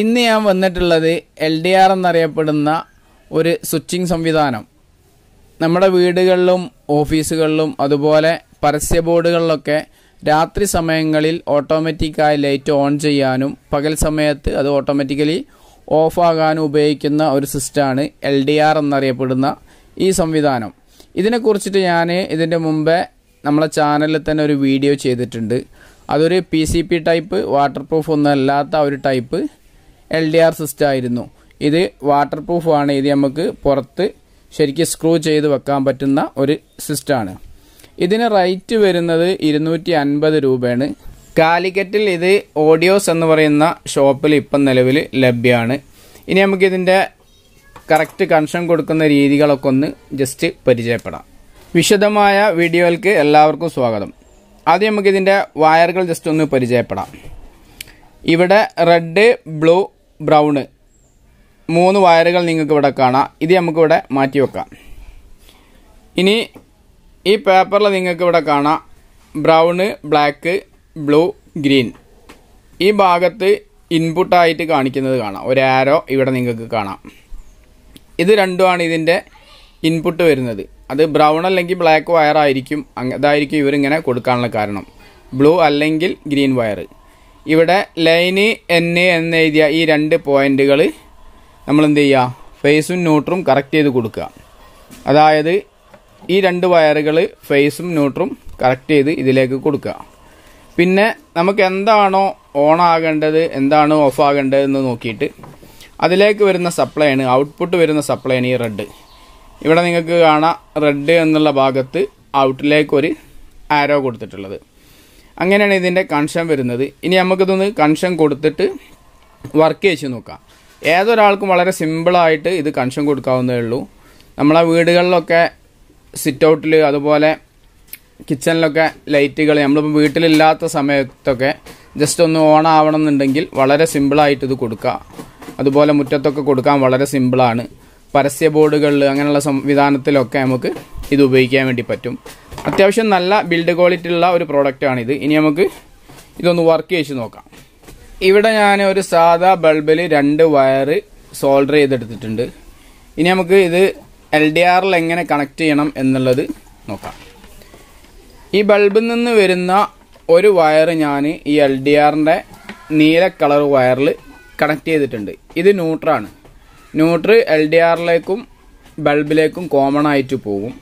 ഇന്ന് ഞാൻ വന്നിട്ടുള്ളത് എൽ ഡി ആർ എന്നറിയപ്പെടുന്ന ഒരു സ്വിച്ചിങ് സംവിധാനം നമ്മുടെ വീടുകളിലും ഓഫീസുകളിലും അതുപോലെ പരസ്യ ബോർഡുകളിലൊക്കെ രാത്രി സമയങ്ങളിൽ ഓട്ടോമാറ്റിക്കായി ലൈറ്റ് ഓൺ ചെയ്യാനും പകൽ സമയത്ത് അത് ഓട്ടോമാറ്റിക്കലി ഓഫാകാനും ഉപയോഗിക്കുന്ന ഒരു സിസ്റ്റമാണ് എൽ ഡി ആർ എന്നറിയപ്പെടുന്ന ഈ സംവിധാനം ഇതിനെക്കുറിച്ചിട്ട് ഞാൻ ഇതിൻ്റെ മുമ്പേ നമ്മളെ ചാനലിൽ തന്നെ ഒരു വീഡിയോ ചെയ്തിട്ടുണ്ട് അതൊരു P C P type waterproof ഒന്നും അല്ലാത്ത ഒരു type L D R system ആയിരുന്നു ഇത് വാട്ടർ പ്രൂഫാണ് ഇത് നമുക്ക് പുറത്ത് ശരിക്കും സ്ക്രൂ ചെയ്ത് വെക്കാൻ പറ്റുന്ന ഒരു സിസ്റ്റമാണ് ഇതിന് റേറ്റ് വരുന്നത് ഇരുന്നൂറ്റി അൻപത് രൂപയാണ് കാലിക്കറ്റിൽ ഇത് ഓഡിയോസ് എന്ന് പറയുന്ന ഷോപ്പിൽ ഇപ്പം നിലവിൽ ലഭ്യമാണ് ഇനി നമുക്കിതിൻ്റെ കറക്റ്റ് കൺഷൻ കൊടുക്കുന്ന രീതികളൊക്കെ ഒന്ന് ജസ്റ്റ് പരിചയപ്പെടാം വിശദമായ വീഡിയോയിലേക്ക് എല്ലാവർക്കും സ്വാഗതം ആദ്യം നമുക്കിതിൻ്റെ വയറുകൾ ജസ്റ്റ് ഒന്ന് പരിചയപ്പെടാം ഇവിടെ റെഡ് ബ്ലൂ ബ്രൗണ് മൂന്ന് വയറുകൾ നിങ്ങൾക്ക് ഇവിടെ കാണാം ഇത് നമുക്കിവിടെ മാറ്റി വെക്കാം ഇനി ഈ പേപ്പറിൽ നിങ്ങൾക്ക് ഇവിടെ കാണാം ബ്രൗണ് ബ്ലാക്ക് ബ്ലൂ ഗ്രീൻ ഈ ഭാഗത്ത് ഇൻപുട്ടായിട്ട് കാണിക്കുന്നത് കാണാം ഒരു ആരോ ഇവിടെ നിങ്ങൾക്ക് കാണാം ഇത് രണ്ടുമാണ് ഇതിൻ്റെ ഇൻപുട്ട് വരുന്നത് അത് ബ്രൗൺ അല്ലെങ്കിൽ ബ്ലാക്ക് വയർ ആയിരിക്കും അതായിരിക്കും ഇവരിങ്ങനെ കൊടുക്കാനുള്ള കാരണം ബ്ലൂ അല്ലെങ്കിൽ ഗ്രീൻ വയർ ഇവിടെ ലൈന് എൻ എന്ന് എഴുതിയ ഈ രണ്ട് പോയിന്റുകൾ നമ്മൾ എന്ത് ചെയ്യുക ഫേസും ന്യൂട്രും കറക്റ്റ് ചെയ്ത് കൊടുക്കുക അതായത് ഈ രണ്ട് വയറുകൾ ഫേസും ന്യൂട്രും കറക്റ്റ് ചെയ്ത് ഇതിലേക്ക് കൊടുക്കുക പിന്നെ നമുക്ക് എന്താണോ ഓൺ ആകേണ്ടത് എന്താണോ ഓഫ് ആകേണ്ടത് എന്ന് നോക്കിയിട്ട് അതിലേക്ക് വരുന്ന സപ്ലൈ ആണ് ഔട്ട്പുട്ട് വരുന്ന സപ്ലൈ ആണ് ഈ റെഡ് ഇവിടെ നിങ്ങൾക്ക് കാണാം റെഡ് എന്നുള്ള ഭാഗത്ത് ഔട്ടിലേക്കൊരു ആരോ കൊടുത്തിട്ടുള്ളത് അങ്ങനെയാണ് ഇതിൻ്റെ കൺഷൻ വരുന്നത് ഇനി നമുക്കിതൊന്ന് കൺഷൻ കൊടുത്തിട്ട് വർക്ക് ചെയ്ത് നോക്കാം ഏതൊരാൾക്കും വളരെ സിമ്പിളായിട്ട് ഇത് കൺഷൻ കൊടുക്കാവുന്നതേ ഉള്ളൂ നമ്മളെ വീടുകളിലൊക്കെ സിറ്റ് ഔട്ടിൽ അതുപോലെ കിച്ചണിലൊക്കെ ലൈറ്റുകൾ നമ്മളിപ്പോൾ വീട്ടിലില്ലാത്ത സമയത്തൊക്കെ ജസ്റ്റ് ഒന്ന് ഓൺ ആവണം എന്നുണ്ടെങ്കിൽ വളരെ സിമ്പിളായിട്ട് ഇത് കൊടുക്കാം അതുപോലെ മുറ്റത്തൊക്കെ കൊടുക്കാൻ വളരെ സിമ്പിളാണ് പരസ്യ ബോർഡുകളിൽ അങ്ങനെയുള്ള സംവിധാനത്തിലൊക്കെ നമുക്ക് ഇത് ഉപയോഗിക്കാൻ വേണ്ടി പറ്റും അത്യാവശ്യം നല്ല ബിൽഡ് ക്വാളിറ്റി ഉള്ള ഒരു പ്രോഡക്റ്റാണിത് ഇനി നമുക്ക് ഇതൊന്ന് വർക്ക് ചെയ്ത് നോക്കാം ഇവിടെ ഞാൻ ഒരു സാധാ ബൾബിൽ രണ്ട് വയർ സോൾഡർ ചെയ്തെടുത്തിട്ടുണ്ട് ഇനി നമുക്ക് ഇത് എൽ ഡി ആറിൽ എങ്ങനെ കണക്ട് ചെയ്യണം എന്നുള്ളത് നോക്കാം ഈ ബൾബിൽ നിന്ന് വരുന്ന ഒരു വയർ ഞാൻ ഈ എൽ ഡി ആറിൻ്റെ നീല കളർ വയറിൽ കണക്ട് ചെയ്തിട്ടുണ്ട് ഇത് ന്യൂട്രാണ് ന്യൂട്ര് എൽ ഡി ആറിലേക്കും ബൾബിലേക്കും കോമൺ ആയിട്ട് പോകും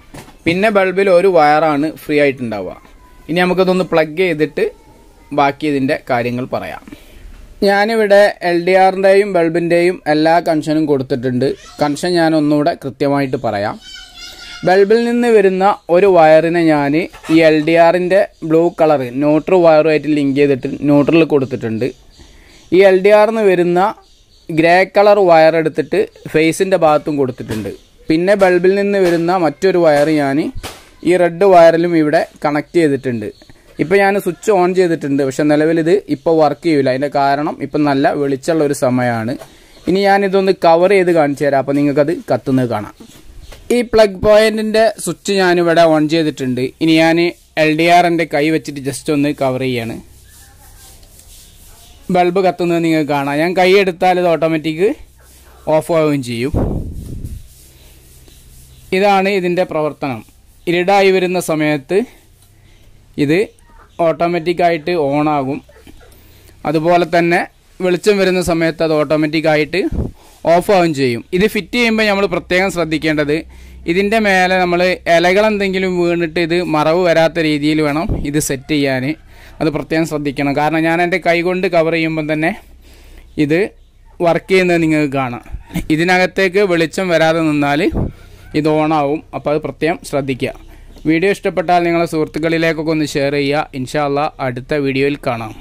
പിന്നെ ബൾബിൽ ഒരു വയറാണ് ഫ്രീ ആയിട്ടുണ്ടാവുക ഇനി നമുക്കതൊന്ന് പ്ലഗ് ചെയ്തിട്ട് ബാക്കി ഇതിൻ്റെ കാര്യങ്ങൾ പറയാം ഞാനിവിടെ എൽ ഡി ആറിൻ്റെയും ബൾബിൻ്റെയും എല്ലാ കൺഷനും കൊടുത്തിട്ടുണ്ട് കൺഷൻ ഞാൻ ഒന്നുകൂടെ കൃത്യമായിട്ട് പറയാം ബൾബിൽ നിന്ന് വരുന്ന ഒരു വയറിനെ ഞാൻ ഈ എൽ ഡി ആറിൻ്റെ ബ്ലൂ കളർ ന്യൂട്രൽ വയറുമായിട്ട് ലിങ്ക് ചെയ്തിട്ട് ന്യൂട്രൽ കൊടുത്തിട്ടുണ്ട് ഈ എൽ ഡി ആറിന് വരുന്ന ഗ്രേ കളർ വയർ എടുത്തിട്ട് ഫേസിൻ്റെ ഭാഗത്തും കൊടുത്തിട്ടുണ്ട് പിന്നെ ബൾബിൽ നിന്ന് വരുന്ന മറ്റൊരു വയർ ഞാൻ ഈ റെഡ് വയറിലും ഇവിടെ കണക്ട് ചെയ്തിട്ടുണ്ട് ഇപ്പം ഞാൻ സ്വിച്ച് ഓൺ ചെയ്തിട്ടുണ്ട് പക്ഷെ നിലവിൽ ഇത് ഇപ്പോൾ വർക്ക് ചെയ്യില്ല അതിൻ്റെ കാരണം ഇപ്പം നല്ല വെളിച്ചുള്ള ഒരു സമയമാണ് ഇനി ഞാനിതൊന്ന് കവർ ചെയ്ത് കാണിച്ചു തരാം അപ്പോൾ നിങ്ങൾക്കത് കത്തുന്നത് കാണാം ഈ പ്ലഗ് പോയിന്റിന്റെ സ്വിച്ച് ഞാനിവിടെ ഓൺ ചെയ്തിട്ടുണ്ട് ഇനി ഞാൻ എൽ ഡി ആറിൻ്റെ കൈ വെച്ചിട്ട് ജസ്റ്റ് ഒന്ന് കവർ ചെയ്യാണ് ബൾബ് കത്തുന്നത് നിങ്ങൾക്ക് കാണാം ഞാൻ കൈ എടുത്താൽ ഇത് ഓട്ടോമാറ്റിക്ക് ഓഫ് ആവുകയും ചെയ്യും ഇതാണ് ഇതിൻ്റെ പ്രവർത്തനം ഇരുടായി വരുന്ന സമയത്ത് ഇത് ഓട്ടോമാറ്റിക്കായിട്ട് ഓണാകും അതുപോലെ തന്നെ വെളിച്ചം വരുന്ന സമയത്ത് അത് ഓട്ടോമാറ്റിക്കായിട്ട് ഓഫ് ആവുകയും ചെയ്യും ഇത് ഫിറ്റ് ചെയ്യുമ്പോൾ നമ്മൾ പ്രത്യേകം ശ്രദ്ധിക്കേണ്ടത് ഇതിൻ്റെ മേലെ നമ്മൾ ഇലകൾ എന്തെങ്കിലും വീണിട്ട് ഇത് മറവ് വരാത്ത രീതിയിൽ വേണം ഇത് സെറ്റ് ചെയ്യാൻ അത് പ്രത്യേകം ശ്രദ്ധിക്കണം കാരണം ഞാൻ എൻ്റെ കൈ കൊണ്ട് കവർ ചെയ്യുമ്പം തന്നെ ഇത് വർക്ക് ചെയ്യുന്നത് നിങ്ങൾക്ക് കാണാം ഇതിനകത്തേക്ക് വെളിച്ചം വരാതെ നിന്നാൽ ഇത് ഓണാവും അപ്പോൾ അത് പ്രത്യേകം ശ്രദ്ധിക്കുക വീഡിയോ ഇഷ്ടപ്പെട്ടാൽ നിങ്ങളെ സുഹൃത്തുക്കളിലേക്കൊക്കെ ഒന്ന് ഷെയർ ചെയ്യുക ഇൻഷാല്ല അടുത്ത വീഡിയോയിൽ കാണാം